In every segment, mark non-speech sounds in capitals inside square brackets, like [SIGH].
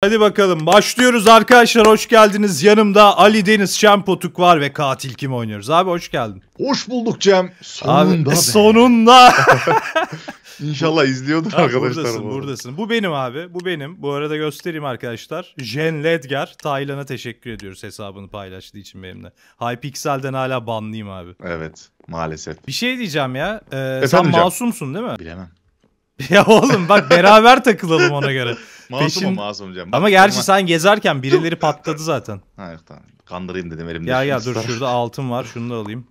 Hadi bakalım başlıyoruz arkadaşlar hoş geldiniz. Yanımda Ali Deniz Şempotuk var ve katil kim oynuyoruz. Abi hoş geldin. Hoş bulduk Cem. Sonunda. Abi, sonunda. [LAUGHS] İnşallah izliyordur ha, [LAUGHS] arkadaşlar. Buradasın bu buradasın. Bu benim abi bu benim. Bu arada göstereyim arkadaşlar. Jen Ledger Taylan'a teşekkür ediyoruz hesabını paylaştığı için benimle. Hypixel'den hala banlıyım abi. Evet maalesef. Bir şey diyeceğim ya. Ee, sen masumsun değil mi? Bilemem. [LAUGHS] ya oğlum bak beraber takılalım ona göre. [LAUGHS] Masum Peşin... masum canım? Ama gerçi sen gezerken birileri patladı zaten. Hayır tamam. Kandırayım dedim elimde. Ya ya dur şurada altın var şunu da alayım.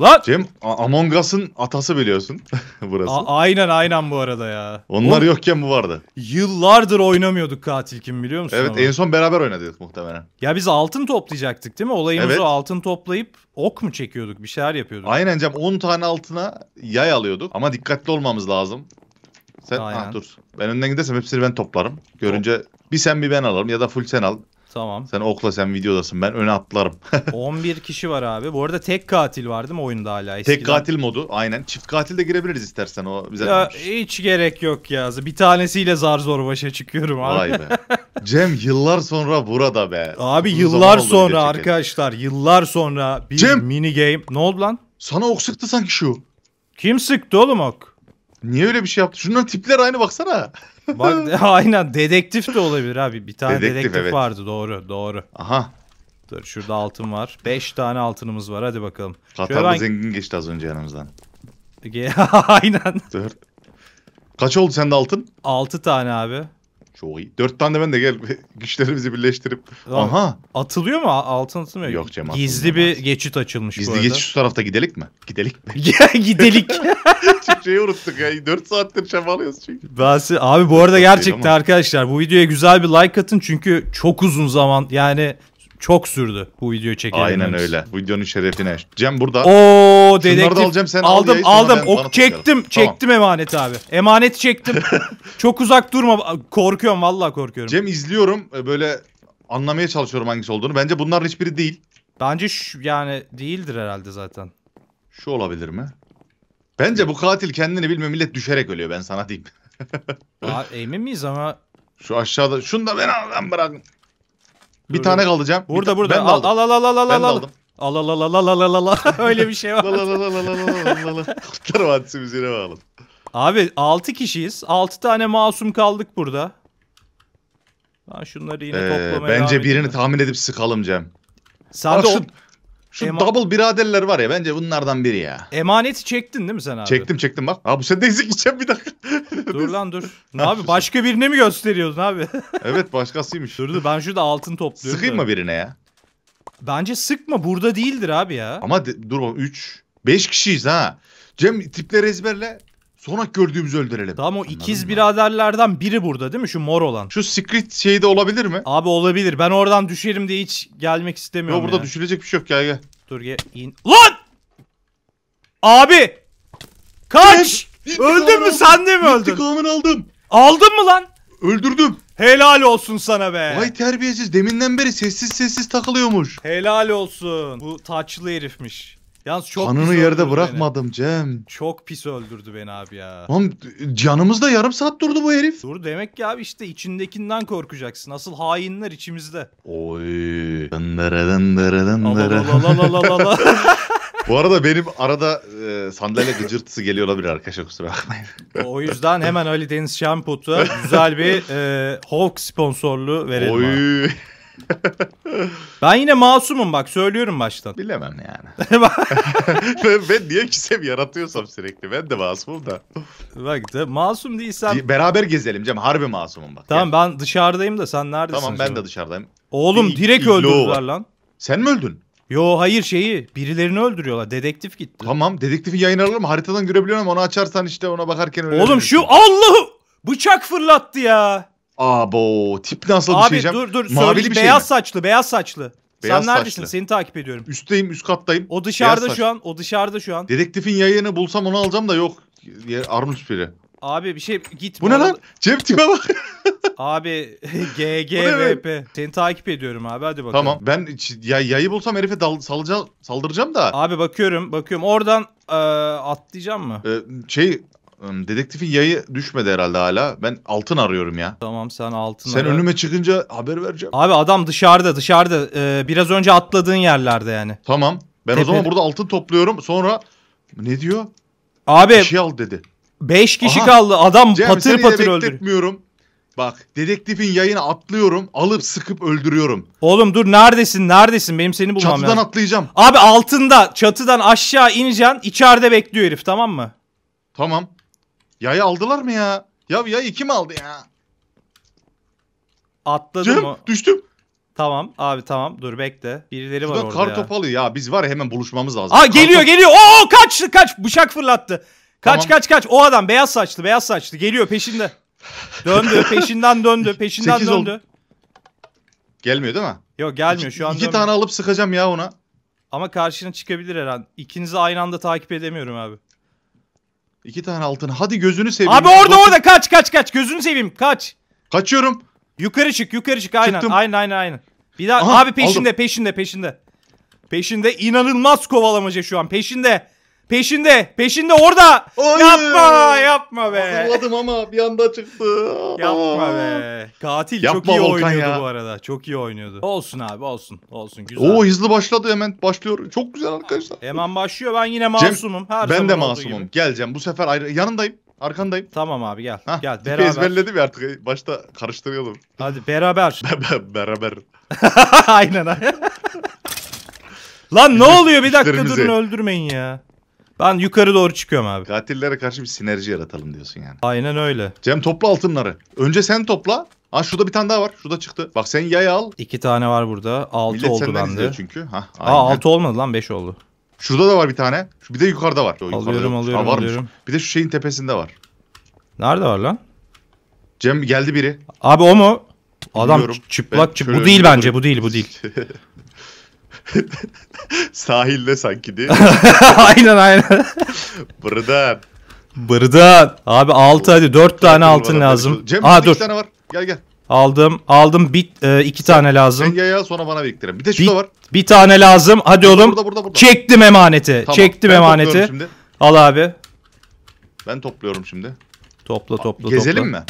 Lan! Cem A- Among Us'ın atası biliyorsun [LAUGHS] burası. A- aynen aynen bu arada ya. Onlar o... yokken bu vardı. Yıllardır oynamıyorduk katil kim biliyor musun? Evet ama? en son beraber oynadık muhtemelen. Ya biz altın toplayacaktık değil mi? Olayımızı evet. altın toplayıp ok mu çekiyorduk bir şeyler yapıyorduk. Aynen Cem 10 tane altına yay alıyorduk ama dikkatli olmamız lazım. Sen ah, dur. Ben önden gidersem hepsini ben toplarım. Görünce Top. bir sen bir ben alalım ya da full sen al. Tamam. Sen okla sen videodasın. Ben öne atlarım. 11 [LAUGHS] kişi var abi. Bu arada tek katil var değil mi oyunda hala? Eskiden... Tek katil modu aynen. Çift katil de girebiliriz istersen o bize. Ya hiç gerek yok ya. Bir tanesiyle zar zor başa çıkıyorum abi. Vay be. [LAUGHS] Cem yıllar sonra burada be. Abi Uzun yıllar sonra arkadaşlar yıllar sonra bir Cem! mini game. Ne oldu lan? Sana ok sıktı sanki şu. Kim sıktı oğlum ok? Niye öyle bir şey yaptı? Şunların tipler aynı baksana. [LAUGHS] Bak e, aynen dedektif de olabilir abi. Bir tane dedektif, dedektif evet. vardı doğru doğru. Aha. Dur şurada altın var. Beş tane altınımız var hadi bakalım. Katarlı ben... zengin geçti az önce yanımızdan. [LAUGHS] aynen. Dur. Kaç oldu sende altın? Altı tane abi. Çok iyi. Dört tane ben de gel [LAUGHS] güçlerimizi birleştirip. Lan, Aha. Atılıyor mu? Altın atılmıyor. Yok Cem Gizli bir geçit açılmış Gizli bu arada. geçit şu tarafta gidelik mi? Gidelik mi? [LAUGHS] gidelik. [LAUGHS] çünkü şeyi unuttuk ya. Dört saattir çabalıyoruz çünkü. Ben size, abi bu arada gerçekten arkadaşlar bu videoya güzel bir like atın. Çünkü çok uzun zaman yani çok sürdü bu video çekelim. Aynen öyle. Videonun şerefine. Cem burada. Oo dedektif. Şunları da alacağım sen Aldım al yayı, aldım. Ok çektim. Tamam. Çektim emanet abi. Emanet çektim. [LAUGHS] çok uzak durma. Korkuyorum vallahi korkuyorum. Cem izliyorum ee, böyle anlamaya çalışıyorum hangisi olduğunu. Bence bunların hiçbiri değil. Bence şu, yani değildir herhalde zaten. Şu olabilir mi? Bence bu katil kendini bilmiyor millet düşerek ölüyor ben sana diyeyim. Aa, emin miyiz ama [LAUGHS] Şu aşağıda şunu da ben al bırakın. Bir tane kalacağım. Burada burada. Ben aldım. al al al al al al al. Al al al al al al al al. Öyle bir şey var. Al al al al al al [LAUGHS] al. Kurtlar Vadisi müziğine bağladım. Abi 6 kişiyiz. 6 tane masum kaldık burada. Ben şunları yine ee, toplamaya Bence birini tahmin edip sıkalım Cem. Sen de şu Eman... double biraderler var ya bence bunlardan biri ya. Emaneti çektin değil mi sen abi? Çektim çektim bak. Abi bu sen de gideceğim bir dakika. [LAUGHS] dur lan dur. [LAUGHS] Ne abi başka birine mi gösteriyorsun abi? [LAUGHS] evet başkasıymış. Dur dur ben şurada altın topluyorum. Sıkayım da. mı birine ya? Bence sıkma burada değildir abi ya. Ama de, dur 3 5 kişiyiz ha. Cem tipleri ezberle. Sonra gördüğümüz öldürelim. Tamam o Anladın ikiz mı? biraderlerden biri burada değil mi? Şu mor olan. Şu secret şeyde olabilir mi? Abi olabilir. Ben oradan düşerim diye hiç gelmek istemiyorum Yok burada ya. düşülecek bir şey yok gel gel. Dur gel. in. Lan! Abi! Kaç! Öldün mü sen de mi öldün? İntikamını aldım. Aldın mı lan? Öldürdüm. Helal olsun sana be. Vay terbiyesiz deminden beri sessiz sessiz takılıyormuş. Helal olsun. Bu taçlı herifmiş. Yalnız çok Kanını yerde öldürdü bırakmadım Cem. Çok pis öldürdü beni abi ya. canımız da yarım saat durdu bu herif. Dur demek ki abi işte içindekinden korkacaksın. Asıl hainler içimizde. Oy. Dındere dındere dındere. Alalalalala. [LAUGHS] Bu arada benim arada e, sandalye gıcırtısı geliyor olabilir arkadaşlar kusura bakmayın. O yüzden hemen Ali Deniz Şampot'a güzel bir e, Hulk sponsorluğu verelim. Oy. Abi. [LAUGHS] ben yine masumum bak söylüyorum baştan. Bilemem yani. [LAUGHS] ben, ben niye kimsem yaratıyorsam sürekli ben de masumum da. bak de, masum değilsen Beraber gezelim Cem harbi masumum bak. Tamam gel. ben dışarıdayım da sen neredesin? Tamam ben şimdi? de dışarıdayım. Oğlum Bir, direkt öldürdüler lan. Sen mi öldün? Yo hayır şeyi birilerini öldürüyorlar. Dedektif gitti. Tamam dedektifi yayınlarım haritadan görebiliyorum onu açarsan işte ona bakarken öyle. Oğlum şu Allah'ım bıçak fırlattı ya. Abo tip nasıl Abi, bir şey Abi dur dur. Mavili söyle, bir şey beyaz şey mi? saçlı beyaz saçlı. Beyaz Sen neredesin? Saçlı. Seni takip ediyorum. Üstteyim, üst kattayım. O dışarıda şu an, o dışarıda şu an. Dedektifin yayını bulsam onu alacağım da yok. Armut biri. Abi bir şey git. Bu ne lan? Cep tipe bak. abi GGVP. [LAUGHS] [LAUGHS] Seni takip ediyorum abi hadi bakalım. Tamam ben ya, yayı bulsam herife dal, salacağım, saldıracağım da. Abi bakıyorum bakıyorum oradan e, atlayacağım mı? E, şey Dedektifin yayı düşmedi herhalde hala. Ben altın arıyorum ya. Tamam sen altın Sen ara. önüme çıkınca haber vereceğim. Abi adam dışarıda dışarıda. Ee, biraz önce atladığın yerlerde yani. Tamam. Ben Tepeli. o zaman burada altın topluyorum. Sonra ne diyor? Abi. Bir şey al dedi. 5 kişi Aha, kaldı. Adam Cem, patır patır öldürüyor. Bak dedektifin yayını atlıyorum. Alıp sıkıp öldürüyorum. Oğlum dur neredesin neredesin? Benim seni bulmam Çatıdan yani. atlayacağım. Abi altında çatıdan aşağı ineceksin. içeride bekliyor herif tamam mı? Tamam. Yayı aldılar mı ya? Ya yayı kim aldı ya? Atladı mı? düştüm. Tamam abi tamam dur bekle. Birileri Şuradan var orada kar ya. ya. Biz var ya hemen buluşmamız lazım. Aa geliyor top- geliyor. Oo kaç kaç bıçak fırlattı. Kaç Tamam. kaç kaç. O adam beyaz saçlı beyaz saçlı geliyor peşinde. Döndü [LAUGHS] peşinden döndü peşinden Sekiz döndü. Gelmiyor değil mi? Yok gelmiyor şu an. İki dönmüyor. tane alıp sıkacağım ya ona. Ama karşına çıkabilir her İkinizi aynı anda takip edemiyorum abi. İki tane altın. Hadi gözünü seveyim. Abi orada Dokun- orada kaç kaç kaç gözünü seveyim kaç. Kaçıyorum. Yukarı çık yukarı çık aynen Çıktım. aynen aynen aynen. Bir daha Aha, abi peşinde aldım. peşinde peşinde. Peşinde inanılmaz kovalamaca şu an peşinde. Peşinde. Peşinde orada. Hayır. Yapma yapma be. Hazırladım ama bir anda çıktı. Yapma be. Katil yapma çok iyi Volkan oynuyordu ya. bu arada. Çok iyi oynuyordu. Olsun abi olsun. Olsun güzel. Oo hızlı başladı hemen başlıyor. Çok güzel arkadaşlar. Hemen başlıyor. Ben yine masumum. Her ben de masumum. Gibi. Geleceğim. Bu sefer ayrı yanındayım. Arkandayım. Tamam abi gel. Hah, gel beraber. ezberledim ya artık. Başta karıştırıyordum. Hadi beraber. [LAUGHS] beraber. [LAUGHS] Aynen. [LAUGHS] Lan ne oluyor bir dakika durun öldürmeyin ya. Ben yukarı doğru çıkıyorum abi. Katillere karşı bir sinerji yaratalım diyorsun yani. Aynen öyle. Cem topla altınları. Önce sen topla. Aa şurada bir tane daha var. Şurada çıktı. Bak sen yay al. İki tane var burada. Altı Millet oldu bende. çünkü. ha. Aa altı olmadı lan beş oldu. Şurada da var bir tane. Şu bir de yukarıda var. O Alıyorum alıyorum Aa, varmış. alıyorum. Bir de şu şeyin tepesinde var. Nerede var lan? Cem geldi biri. Abi o mu? Adam Bilmiyorum. çıplak çıplak. Bu değil bence bu değil bu değil. [LAUGHS] [LAUGHS] Sahilde sanki değil mi? [LAUGHS] aynen aynen. Buradan. Buradan. Abi 6 hadi 4 tane altın lazım. Cem Aa, dur. tane var. Gel gel. Aldım. Aldım. Bir, e, iki sen, tane lazım. Sen yaya sonra bana biriktirelim. Bir de şurada bir, var. Bir tane lazım. Hadi burada, oğlum. Burada, burada, burada. Çektim emaneti. Tamam, Çektim emaneti. Al abi. Ben topluyorum şimdi. Topla topla Gezelim topla. mi?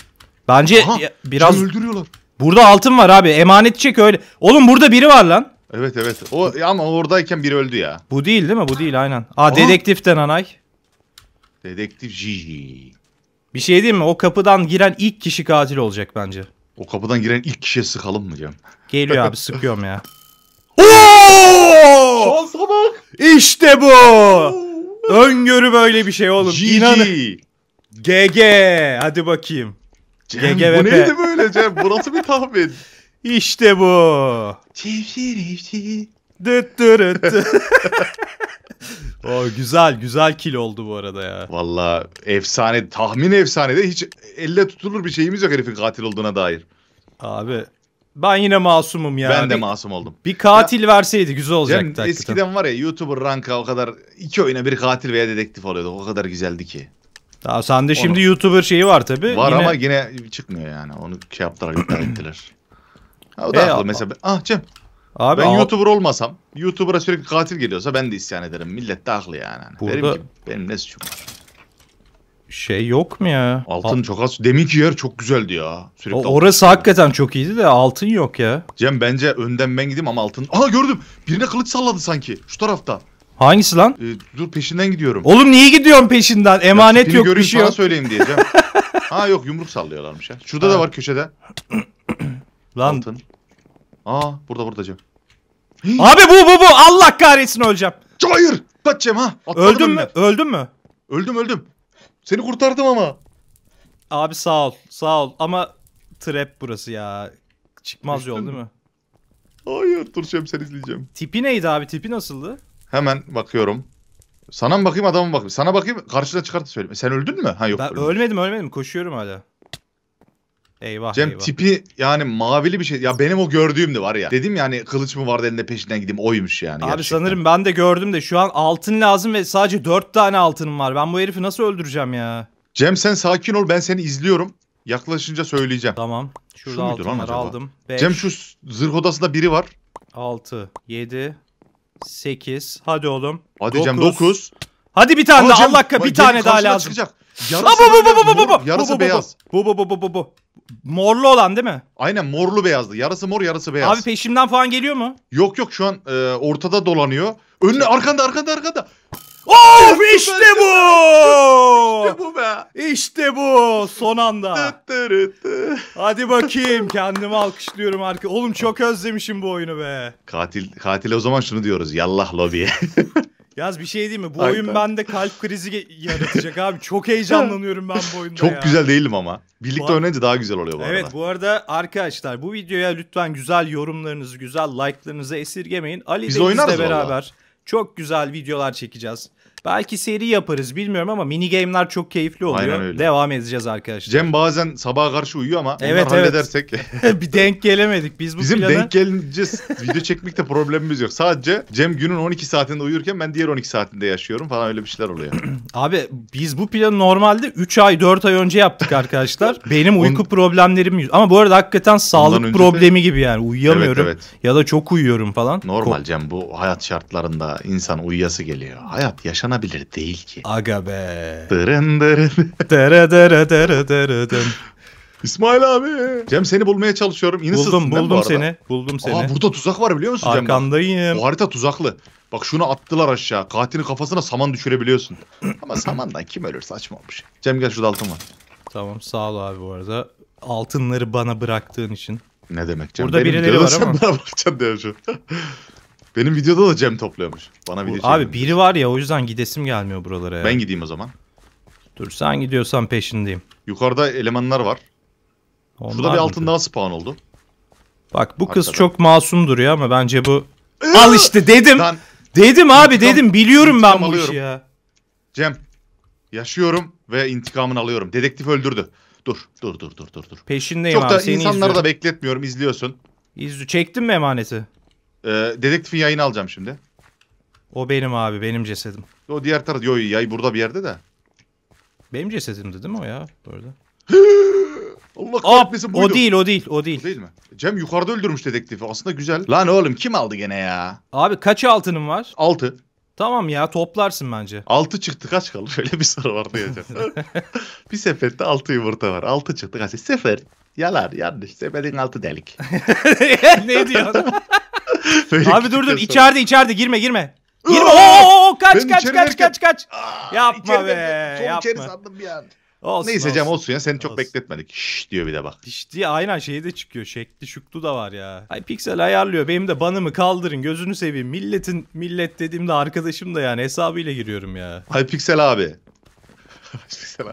Bence Aha, biraz... öldürüyorlar. Burada altın var abi. Emanet çek öyle. Oğlum burada biri var lan. Evet evet. O e, ama oradayken biri öldü ya. Bu değil değil mi? Bu değil aynen. Aa, Aa. dedektiften anay. Dedektif Gigi. Bir şey diyeyim mi? O kapıdan giren ilk kişi katil olacak bence. O kapıdan giren ilk kişiye sıkalım mı Cem? Geliyor abi sıkıyorum ya. [LAUGHS] Oo! Şansa bak. İşte bu. Öngörü böyle bir şey oğlum. Gigi. İnanın. GG. Hadi bakayım. Cem GGVP. bu neydi böyle Cem? Burası bir tahmin. İşte bu. Çivşirivşi. Düt dürüt. [LAUGHS] o güzel güzel kil oldu bu arada ya. Valla efsane tahmin efsanede hiç elle tutulur bir şeyimiz yok herifin katil olduğuna dair. Abi ben yine masumum ya. Ben de masum oldum. Bir katil ya, verseydi güzel olacaktı. Cem, eskiden var ya YouTuber ranka o kadar iki oyuna bir katil veya dedektif oluyordu. O kadar güzeldi ki. Daha sende şimdi Onu... YouTuber şeyi var tabi. Var yine... ama yine çıkmıyor yani. Onu şey yaptılar, iptal ettiler. [CLEARS THROAT] Ha, o da Ey mesela. Ah Cem Abi ben YouTuber olmasam, YouTuber'a sürekli katil geliyorsa ben de isyan ederim. Millet de haklı yani. Hani Burada- Derim ki benim ne suçum var. şey yok mu ya? Altın Al- çok az. Deminki yer çok güzeldi ya. Sürekli O- altın. orası hakikaten çok iyiydi de altın yok ya. Cem bence önden ben gideyim ama altın. Aha gördüm. Birine kılıç salladı sanki. Şu tarafta. Hangisi lan? Ee, dur peşinden gidiyorum. Oğlum niye gidiyorsun peşinden? Emanet tipini yok bir şey sana yok. söyleyeyim Cem [LAUGHS] ha yok yumruk sallıyorlarmış ya. Şurada da var köşede. [LAUGHS] Lan. Altın. Aa burada burada Cem. [GASPS] Abi bu bu bu Allah kahretsin öleceğim. Hayır. kaçacağım ha. Atladım öldün mü? Öldün mü? Öldüm öldüm. Seni kurtardım ama. Abi sağ ol. Sağ ol ama trap burası ya. Çıkmaz Düştün yol değil mi? Hayır dur Cem sen izleyeceğim. Tipi neydi abi? Tipi nasıldı? Hemen bakıyorum. Sana mı bakayım adama mı bakayım? Sana bakayım karşıda çıkartıp söyleyeyim. Sen öldün mü? Ha yok. Ben ölmedim. ölmedim. Koşuyorum hala. Eyvah Cem eyvah. tipi yani mavili bir şey. Ya benim o gördüğüm de var ya. Dedim yani kılıç mı vardı elinde peşinden gideyim oymuş yani. Abi gerçekten. sanırım ben de gördüm de şu an altın lazım ve sadece dört tane altınım var. Ben bu herifi nasıl öldüreceğim ya? Cem sen sakin ol ben seni izliyorum. Yaklaşınca söyleyeceğim. Tamam. Şurada şu altınları aldım. 5, Cem şu zırh odasında biri var. Altı yedi sekiz Hadi oğlum. Hadi dokuz. Cem dokuz. Hadi bir tane Aa, daha. Cem, Allah bir tane daha lazım. Çıkacak. Yarası bu, bu, bu, bu, bu, bu, bu. Yarısı bu, bu, beyaz. Bu bu bu bu bu bu. Morlu olan değil mi? Aynen morlu beyazdı. Yarısı mor yarısı beyaz. Abi peşimden falan geliyor mu? Yok yok şu an e, ortada dolanıyor. Önüne şey- arkanda arkanda arkanda. Of oh, işte bu. işte bu be. İşte bu son anda. Hadi bakayım kendimi alkışlıyorum arka. Oğlum çok özlemişim bu oyunu be. Katil katile o zaman şunu diyoruz. Yallah lobiye. [LAUGHS] Yaz bir şey değil mi? Bu Aynen. oyun bende kalp krizi yaratacak abi. Çok heyecanlanıyorum ben bu oyunda Çok ya. güzel değilim ama. Birlikte oynayınca daha güzel oluyor bu evet, arada. Evet bu arada arkadaşlar bu videoya lütfen güzel yorumlarınızı, güzel like'larınızı esirgemeyin. Ali Biz Deniz'le beraber vallahi. çok güzel videolar çekeceğiz. Belki seri yaparız bilmiyorum ama mini game'ler çok keyifli oluyor. Devam edeceğiz arkadaşlar. Cem bazen sabaha karşı uyuyor ama evet, evet. halledersek. [LAUGHS] [LAUGHS] bir denk gelemedik biz bu Bizim plana. denk gelince video çekmekte problemimiz yok. Sadece Cem günün 12 saatinde uyurken ben diğer 12 saatinde yaşıyorum falan öyle bir şeyler oluyor. [CLEARS THROAT] Abi biz bu planı normalde 3 ay 4 ay önce yaptık arkadaşlar. [LAUGHS] Benim uyku On... problemlerim ama bu arada hakikaten sağlık problemi de... gibi yani uyuyamıyorum evet, evet. ya da çok uyuyorum falan. Normal Ko Cem bu hayat şartlarında insan uyuyası geliyor. Hayat yaşan yaşanabilir değil ki. Aga be. Dırın dırın. Dere dere dere dere dın. İsmail abi. Cem seni bulmaya çalışıyorum. İni buldum buldum bu seni. Buldum seni. Aa, burada tuzak var biliyor musun Arkandayım. Cem? Arkandayım. Bu harita tuzaklı. Bak şunu attılar aşağı. Katilin kafasına saman düşürebiliyorsun. Ama samandan kim ölür saçma olmuş. Cem gel şurada altın var. Tamam sağ ol abi bu arada. Altınları bana bıraktığın için. Ne demek Cem? Burada Benim birileri var ama. Sen bana bırakacaksın diyor şu. Benim videoda da Cem topluyormuş. Bana bir Abi biri var ya o yüzden gidesim gelmiyor buralara ya. Ben gideyim o zaman. Dur sen gidiyorsan peşindeyim. Yukarıda elemanlar var. Onlar Şurada bir altın mıydı? daha spawn oldu. Bak bu kız çok masum duruyor ama bence bu... Al işte dedim. Lan, dedim abi intikam, dedim biliyorum ben bu alıyorum. işi ya. Cem yaşıyorum ve intikamını alıyorum. Dedektif öldürdü. Dur dur dur dur dur. dur. Peşindeyim çok abi da seni insanları da bekletmiyorum izliyorsun. İzli çektin mi emaneti? Ee, dedektifin yayını alacağım şimdi. O benim abi benim cesedim. O diğer taraf. Yo yay burada bir yerde de. Benim cesedimdi değil mi o ya? Burada. [GASPS] Allah kahretmesin buydu. O değil o değil o değil. O değil mi? Cem yukarıda öldürmüş dedektifi aslında güzel. Lan oğlum kim aldı gene ya? Abi kaç altının var? Altı. Tamam ya toplarsın bence. Altı çıktı kaç kalır? [LAUGHS] Şöyle bir soru vardı diyeceğim. [LAUGHS] bir seferde altı yumurta var. altı çıktı kaç? Sefer. Yalan yanlış. Seferin altı delik. [LAUGHS] ne diyorsun? [LAUGHS] Böyle Abi dur dur içeride içeride girme girme. Girme. Oo kaç kaç kaç kaç kaç. yapma be. Son yapma. içeri sandım bir an. Olsun, Neyse olsun. Cem olsun ya seni olsun. çok bekletmedik. Şşş diyor bir de bak. İşte aynen şey de çıkıyor. Şekli şuklu da var ya. Ay piksel ayarlıyor. Benim de banımı kaldırın. Gözünü seveyim. Milletin millet dediğimde arkadaşım da yani hesabıyla giriyorum ya. Ay piksel abi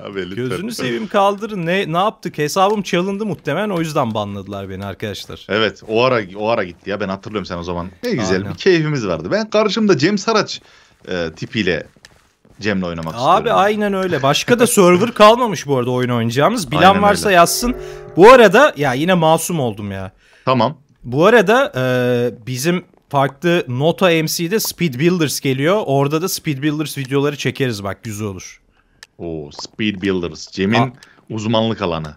abi Gözünü seveyim kaldırın. Ne ne yaptık? Hesabım çalındı muhtemelen. O yüzden banladılar beni arkadaşlar. Evet, o ara o ara gitti ya. Ben hatırlıyorum sen o zaman. Ne güzel Aynen. bir keyfimiz vardı. Ben karşımda Cem Saraç e, tipiyle Cem'le oynamak Abi istiyorum. Abi aynen öyle. Başka da server [LAUGHS] kalmamış bu arada oyun oynayacağımız. Bilen aynen varsa öyle. yazsın. Bu arada ya yine masum oldum ya. Tamam. Bu arada e, bizim farklı Nota MC'de Speed Builders geliyor. Orada da Speed Builders videoları çekeriz bak güzel olur. Oo Speed Builders. Cem'in A- uzmanlık alanı.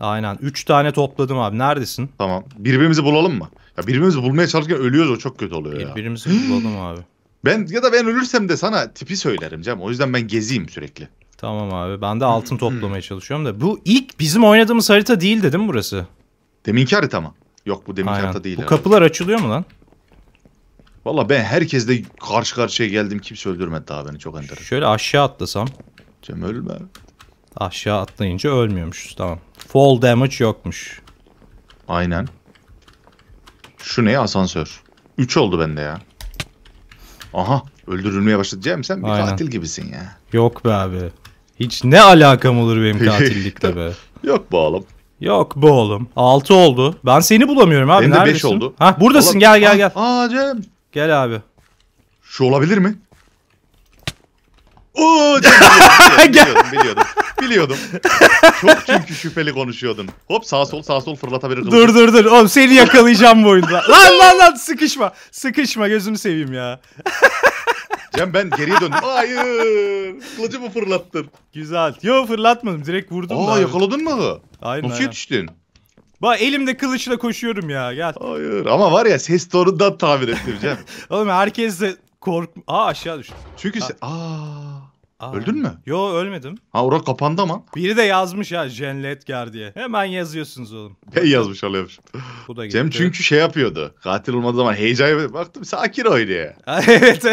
Aynen. üç tane topladım abi. Neredesin? Tamam. Birbirimizi bulalım mı? Ya birbirimizi bulmaya çalışırken ölüyoruz. O çok kötü oluyor ya. Birbirimizi bulalım [GASPS] abi. Ben ya da ben ölürsem de sana tipi söylerim Cem. O yüzden ben geziyim sürekli. Tamam abi. Ben de altın hmm. toplamaya çalışıyorum da. Bu ilk bizim oynadığımız harita değil dedim burası. Deminki harita mı? Yok bu deminki Aynen. harita değil. Bu herhalde. kapılar açılıyor mu lan? Valla ben herkesle karşı karşıya geldim. Kimse öldürmedi daha beni. Çok enteresan. Şöyle aşağı atlasam. Cem ölme. Aşağı atlayınca ölmüyormuşuz. Tamam. Fall damage yokmuş. Aynen. Şu ne ya? asansör? 3 oldu bende ya. Aha öldürülmeye başladı. Cem sen bir Aynen. katil gibisin ya. Yok be abi. Hiç ne alakam olur benim [LAUGHS] katillikle be. Yok bu oğlum. Yok bu oğlum. 6 oldu. Ben seni bulamıyorum abi. Benim de 5 oldu. Ha buradasın Ola... gel gel ah, gel. Aa, Cem. Gel abi. Şu olabilir mi? Oo, biliyordum, biliyordum, biliyordum, biliyordum. Çok çünkü şüpheli konuşuyordun. Hop sağ sol sağ sol fırlatabilir Dur dur dur. Oğlum seni yakalayacağım bu oyunda. lan lan lan sıkışma. Sıkışma gözünü seveyim ya. Cem ben geriye döndüm. Hayır. Kılıcımı fırlattın. Güzel. Yo fırlatmadım. Direkt vurdum. Aa da yakaladın mı? Aynen. Nasıl yetiştin? Bak elimde kılıçla koşuyorum ya gel. Hayır ama var ya ses tonundan tahmin ettim Cem. [LAUGHS] Oğlum herkes de kork... Aa aşağı düştü. Çünkü ha. Aa. Aa. Öldün mü? Yo ölmedim. Ha orada kapandı ama. Biri de yazmış ya Jenletger diye. Hemen yazıyorsunuz oğlum. Hey [LAUGHS] yazmış oluyormuş. Bu da Cem çünkü şey yapıyordu. Katil olmadığı zaman heyecan baktım sakin oynuyor. [LAUGHS] evet.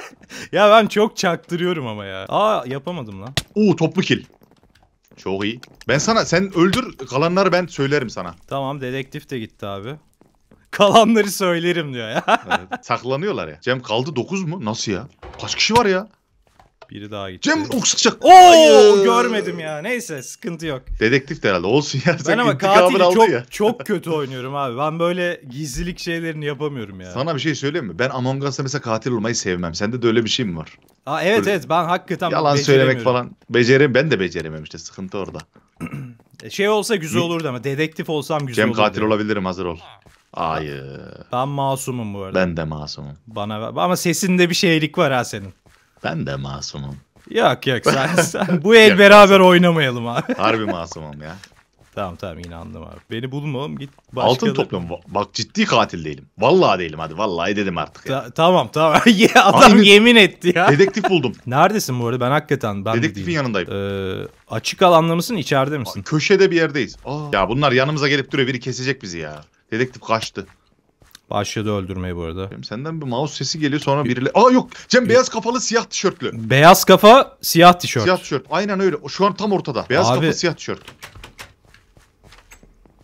[LAUGHS] ya ben çok çaktırıyorum ama ya. Aa yapamadım lan. Uuu toplu kill. Çok iyi. Ben sana sen öldür kalanları ben söylerim sana. Tamam dedektif de gitti abi. Kalanları söylerim diyor ya. evet, saklanıyorlar ya. Cem kaldı 9 mu? Nasıl ya? Kaç kişi var ya? Biri daha gitti. Cem oksacak. Oh, Oo Hayır. görmedim ya. Neyse sıkıntı yok. Dedektif de herhalde olsun ya. Ben ama katili çok, ya. çok kötü oynuyorum abi. Ben böyle gizlilik şeylerini yapamıyorum ya. Sana bir şey söyleyeyim mi? Ben Among Us'ta mesela katil olmayı sevmem. Sende de öyle bir şey mi var? Aa, evet böyle evet ben hakikaten Yalan söylemek falan. Becerim ben de beceremem işte sıkıntı orada. E, şey olsa güzel olurdu ama dedektif olsam güzel Cem olurdu. Cem katil olabilirim hazır ol. Ayı. Ben masumum bu arada. Ben de masumum. Bana ama sesinde bir şeylik var ha senin. Ben de masumum. Yok yok sen, [LAUGHS] sen bu el beraber oynamayalım abi. [LAUGHS] Harbi masumum ya. Tamam tamam inandım abi. Beni bulma oğlum git başka Altın topluyorum. Bak ciddi katil değilim. Vallahi değilim hadi. Vallahi dedim artık. Ya. Ta- tamam tamam. [LAUGHS] Adam Aynı... yemin etti ya. Dedektif buldum. Neredesin bu arada? Ben hakikaten ben Dedektifin de yanındayım. Ee, açık alanda mısın? içeride misin? Köşede bir yerdeyiz. Aa. Ya bunlar yanımıza gelip duruyor. Biri kesecek bizi ya. Dedektif kaçtı. Başladı öldürmeye bu arada. Senden bir mouse sesi geliyor sonra biriyle... Aa yok! Cem beyaz kafalı siyah tişörtlü. Beyaz kafa siyah tişört. Siyah tişört. Aynen öyle. Şu an tam ortada. Beyaz Abi... kafa siyah tişört.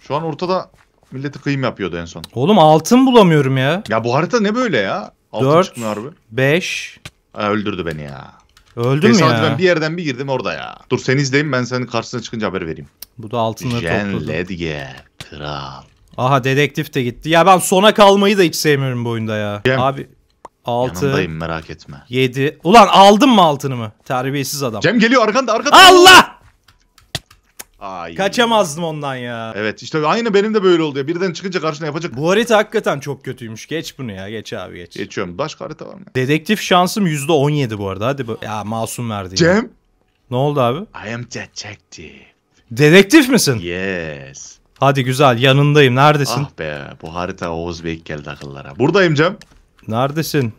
Şu an ortada milleti kıyım yapıyordu en son. Oğlum altın bulamıyorum ya. Ya bu harita ne böyle ya? Altın 4, çıkmıyor harbi. 5. Aa, öldürdü beni ya. Öldüm Tesadüfen ya. ben bir yerden bir girdim orada ya. Dur seni izleyeyim ben senin karşısına çıkınca haber vereyim. Bu da altınları topladı. Jean Ledger kral. Aha dedektif de gitti. Ya ben sona kalmayı da hiç sevmiyorum bu oyunda ya. Cem. Abi 6. Yanındayım merak etme. 7. Ulan aldın mı altını mı? Terbiyesiz adam. Cem geliyor arkanda arkada. Allah! Ay. Kaçamazdım ondan ya. Evet işte aynı benim de böyle oldu ya. Birden çıkınca karşına yapacak. Bu harita hakikaten çok kötüymüş. Geç bunu ya. Geç abi geç. Geçiyorum. Başka harita var mı? Dedektif şansım %17 bu arada. Hadi bu. Ya masum verdi. Cem. Ya. Ne oldu abi? I am detective. Dedektif misin? Yes. Hadi güzel yanındayım. Neredesin? Ah be bu harita Oğuz Bey geldi akıllara. Buradayım Cem. Neredesin?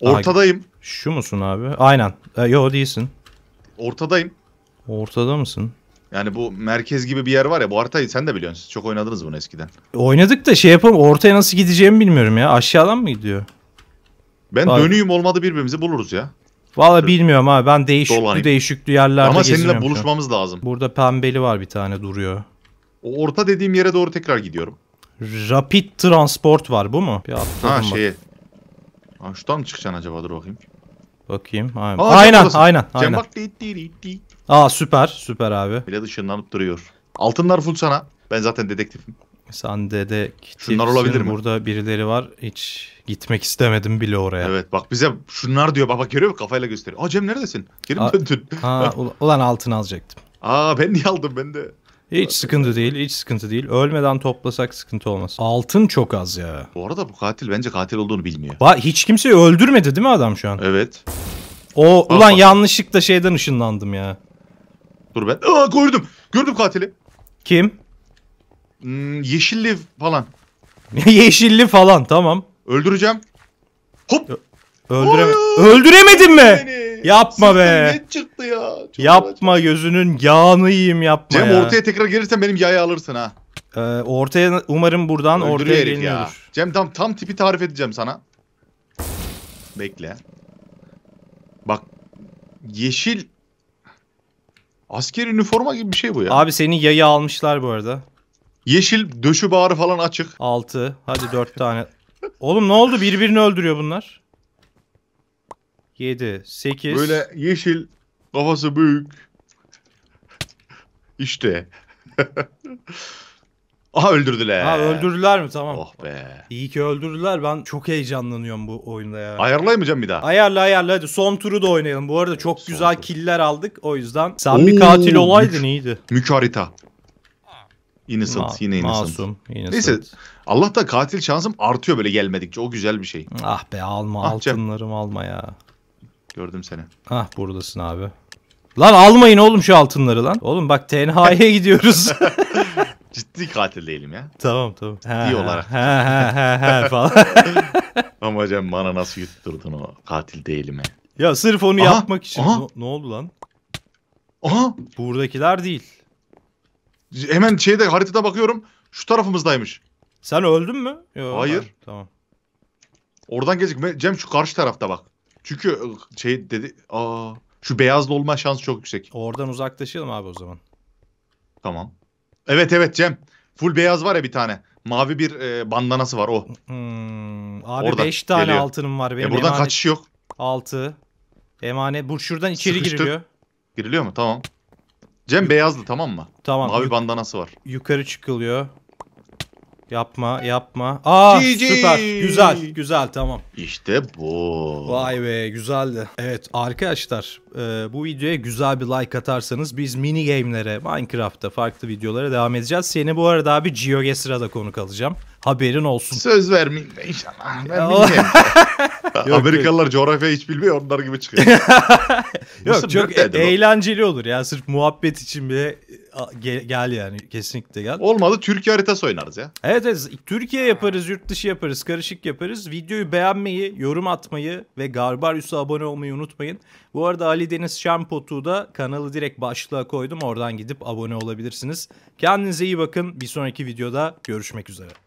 Ortadayım. Aa, şu musun abi? Aynen. E, yo değilsin. Ortadayım. Ortada mısın? Yani bu merkez gibi bir yer var ya bu haritayı sen de biliyorsun. Siz çok oynadınız bunu eskiden. Oynadık da şey yapalım ortaya nasıl gideceğimi bilmiyorum ya. Aşağıdan mı gidiyor? Ben Vay. dönüyüm olmadı birbirimizi buluruz ya. Valla bilmiyorum abi ben değişik, Dolanayım. değişikli yerlerde Ama seninle buluşmamız lazım. Burada pembeli var bir tane duruyor. O orta dediğim yere doğru tekrar gidiyorum. Rapid transport var bu mu? Bir ha şeye. Ha şuradan mı çıkacaksın acaba dur bakayım. Bakayım. Aynen Aa, aynen, aynen aynen. Aa süper süper abi. Bile ışınlanıp duruyor. Altınlar full sana. Ben zaten dedektifim. Sen dedektifsin. Şunlar olabilir mi? Burada birileri var. Hiç gitmek istemedim bile oraya. Evet bak bize şunlar diyor. Bak bak görüyor mu Kafayla gösteriyor. Aa Cem neredesin? Geri mi döndün? Ha, ulan altın alacaktım. Aa ben niye aldım ben de. Hiç sıkıntı değil, hiç sıkıntı değil. Ölmeden toplasak sıkıntı olmaz. Altın çok az ya. Bu arada bu katil bence katil olduğunu bilmiyor. Ba hiç kimseyi öldürmedi değil mi adam şu an? Evet. O ah, ulan bak. yanlışlıkla şeyden ışınlandım ya. Dur ben. Aa gördüm. Gördüm katili. Kim? Hmm, yeşilli falan. [LAUGHS] yeşilli falan tamam. Öldüreceğim. Hop. Ö öldüre Oy! Öldüremedin mi? Yapma be. Net çıktı ya. Çok yapma acayip. gözünün yağını yiyeyim yapma Cem, ya. ortaya tekrar gelirsen benim yayı alırsın ha. Ee, ortaya umarım buradan Öldürüyor ortaya geliniyordur. Ya. Cem tam tam tipi tarif edeceğim sana. Bekle. Bak yeşil asker üniforma gibi bir şey bu ya. Abi senin yayı almışlar bu arada. Yeşil döşü bağrı falan açık. 6. Hadi 4 tane. Oğlum ne oldu? Birbirini öldürüyor bunlar. 7, 8. Böyle yeşil, kafası büyük. İşte. [LAUGHS] Aha öldürdüler. Ha öldürdüler mi? Tamam. Oh be. İyi ki öldürdüler. Ben çok heyecanlanıyorum bu oyunda ya. Ayarlayamayacağım bir daha. Ayarla ayarla hadi. Son turu da oynayalım. Bu arada çok Son güzel tur. killer aldık. O yüzden sen Oo, bir katil olaydın mük iyiydi. Mükarita. Innocent Ma- yine innocent. Masum. Innocent. Neyse Allah'ta katil şansım artıyor böyle gelmedikçe. O güzel bir şey. Ah be alma ah, altınlarım alma ya. Gördüm seni. Ah buradasın abi. Lan almayın oğlum şu altınları lan. Oğlum bak tenhaya [LAUGHS] gidiyoruz. [LAUGHS] Ciddi katil değilim ya. Tamam tamam. Ha, İyi olarak. Ha ha ha ha [LAUGHS] falan. Ama hocam bana nasıl yutturdun o katil değilimi? Ya sırf onu aha, yapmak için. Aha. No, ne oldu lan? Aha. Buradakiler değil. Hemen şeyde haritada bakıyorum. Şu tarafımızdaymış. Sen öldün mü? Yo, Hayır. Ben, tamam. Oradan gelecek. Cem şu karşı tarafta bak. Çünkü şey dedi aa şu beyaz dolma şansı çok yüksek. Oradan uzaklaşalım abi o zaman. Tamam. Evet evet Cem. Full beyaz var ya bir tane. Mavi bir e, bandanası var o. Hmm, abi 5 tane geliyor. altınım var e, benim. E buradan emanet... kaçış yok. 6. Emanet. Bu şuradan içeri Sıkıştır. giriliyor. Giriliyor mu? Tamam. Cem beyazlı tamam mı? Tamam. Mavi Yuk- bandanası var. Yukarı çıkılıyor. Yapma yapma. Aa ah, GG. süper. Güzel güzel tamam. İşte bu. Vay be güzeldi. Evet arkadaşlar e, bu videoya güzel bir like atarsanız biz mini game'lere Minecraft'ta farklı videolara devam edeceğiz. Seni bu arada abi GeoGuessr'a da konuk alacağım. Haberin olsun. Söz vermeyeyim de inşallah. Ben [LAUGHS] yok, Amerikalılar yok. coğrafya hiç bilmiyor onlar gibi çıkıyor. [LAUGHS] yok çok e- eğlenceli olur ya sırf muhabbet için bile gel, gel yani kesinlikle gel. Olmadı Türkiye haritası oynarız ya. Evet evet Türkiye yaparız yurt dışı yaparız karışık yaparız. Videoyu beğenmeyi yorum atmayı ve Garbarius'a abone olmayı unutmayın. Bu arada Ali Deniz Şampot'u da kanalı direkt başlığa koydum oradan gidip abone olabilirsiniz. Kendinize iyi bakın bir sonraki videoda görüşmek üzere.